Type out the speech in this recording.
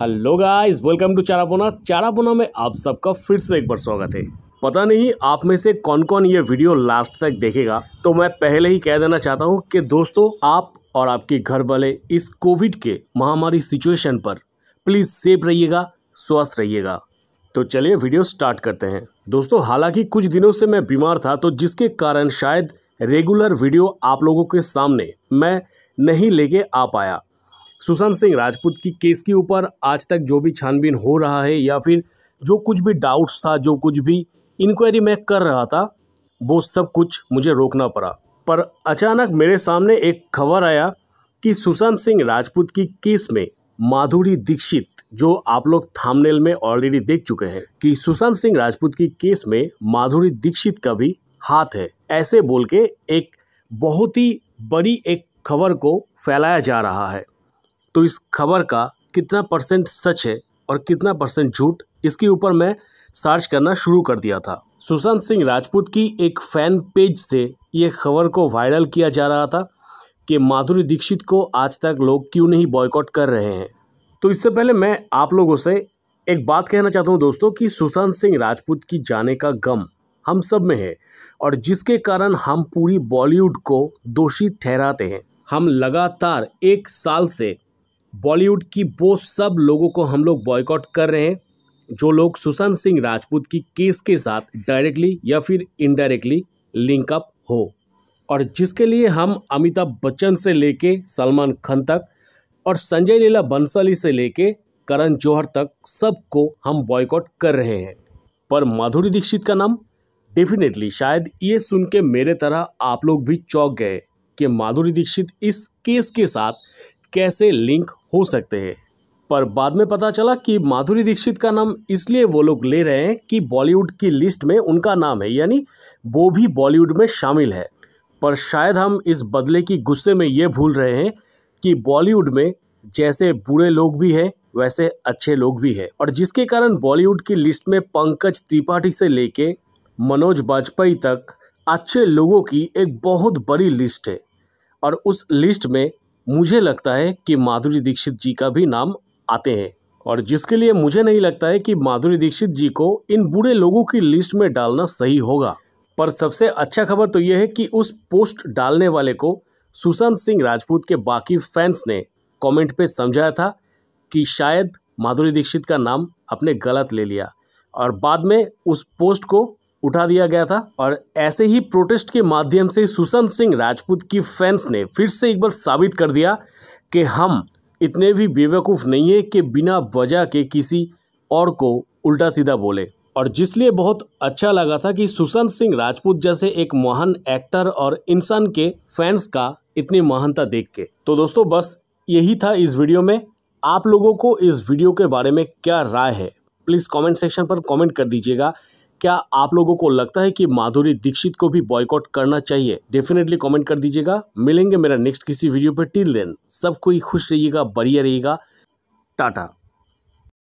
hello guys welcome to Charapona Charapona में आप सबका फिर से एक बार स्वागत है पता नहीं आप में से कौन कौन ये वीडियो लास्ट तक देखेगा तो मैं पहले ही कह देना चाहता हूँ कि दोस्तों आप और आपके घर वाले इस कोविड के महामारी सिचुएशन पर प्लीज़ सेफ रहिएगा स्वस्थ रहिएगा तो चलिए वीडियो स्टार्ट करते हैं दोस्तों हालांकि कुछ दिनों से मैं बीमार था तो जिसके कारण शायद रेगुलर वीडियो आप लोगों के सामने मैं नहीं लेके आ पाया सुशांत सिंह राजपूत की केस के ऊपर आज तक जो भी छानबीन हो रहा है या फिर जो कुछ भी डाउट्स था जो कुछ भी इंक्वायरी मैं कर रहा था वो सब कुछ मुझे रोकना पड़ा पर अचानक मेरे सामने एक खबर आया कि सुशांत सिंह राजपूत की केस में माधुरी दीक्षित जो आप लोग थामनेल में ऑलरेडी देख चुके हैं कि सुशांत सिंह राजपूत की केस में माधुरी दीक्षित का भी हाथ है ऐसे बोल के एक बहुत ही बड़ी एक खबर को फैलाया जा रहा है तो इस खबर का कितना परसेंट सच है और कितना परसेंट झूठ इसके ऊपर मैं सर्च करना शुरू कर दिया था सुशांत सिंह राजपूत की एक फैन पेज से ये खबर को वायरल किया जा रहा था कि माधुरी दीक्षित को आज तक लोग क्यों नहीं बॉयकॉट कर रहे हैं तो इससे पहले मैं आप लोगों से एक बात कहना चाहता हूँ दोस्तों कि सुशांत सिंह राजपूत की जाने का गम हम सब में है और जिसके कारण हम पूरी बॉलीवुड को दोषी ठहराते हैं हम लगातार एक साल से बॉलीवुड की वो सब लोगों को हम लोग बॉयकॉट कर रहे हैं जो लोग सुशांत सिंह राजपूत की केस के साथ डायरेक्टली या फिर इनडायरेक्टली लिंकअप हो और जिसके लिए हम अमिताभ बच्चन से लेके सलमान खान तक और संजय लीला बंसली से लेके करण जौहर तक सबको हम बॉयकॉट कर रहे हैं पर माधुरी दीक्षित का नाम डेफिनेटली शायद ये सुन के मेरे तरह आप लोग भी चौंक गए कि माधुरी दीक्षित इस केस के साथ कैसे लिंक हो सकते हैं पर बाद में पता चला कि माधुरी दीक्षित का नाम इसलिए वो लोग ले रहे हैं कि बॉलीवुड की लिस्ट में उनका नाम है यानी वो भी बॉलीवुड में शामिल है पर शायद हम इस बदले की गुस्से में ये भूल रहे हैं कि बॉलीवुड में जैसे बुरे लोग भी हैं वैसे अच्छे लोग भी हैं और जिसके कारण बॉलीवुड की लिस्ट में पंकज त्रिपाठी से लेके मनोज बाजपेई तक अच्छे लोगों की एक बहुत बड़ी लिस्ट है और उस लिस्ट में मुझे लगता है कि माधुरी दीक्षित जी का भी नाम आते हैं और जिसके लिए मुझे नहीं लगता है कि माधुरी दीक्षित जी को इन बूढ़े लोगों की लिस्ट में डालना सही होगा पर सबसे अच्छा खबर तो यह है कि उस पोस्ट डालने वाले को सुशांत सिंह राजपूत के बाकी फैंस ने कमेंट पे समझाया था कि शायद माधुरी दीक्षित का नाम अपने गलत ले लिया और बाद में उस पोस्ट को उठा दिया गया था और ऐसे ही प्रोटेस्ट के माध्यम से सुशांत सिंह राजपूत की फैंस ने फिर से एक बार साबित कर दिया कि हम इतने भी बेवकूफ़ नहीं है कि बिना वजह के किसी और को उल्टा सीधा बोले और जिसलिए बहुत अच्छा लगा था कि सुशांत सिंह राजपूत जैसे एक महान एक्टर और इंसान के फैंस का इतनी महानता देख के तो दोस्तों बस यही था इस वीडियो में आप लोगों को इस वीडियो के बारे में क्या राय है प्लीज़ कमेंट सेक्शन पर कमेंट कर दीजिएगा क्या आप लोगों को लगता है कि माधुरी दीक्षित को भी बॉयकॉट करना चाहिए डेफिनेटली कमेंट कर दीजिएगा मिलेंगे मेरा नेक्स्ट किसी वीडियो पर टिल देन सब कोई खुश रहिएगा बढ़िया रहिएगा टाटा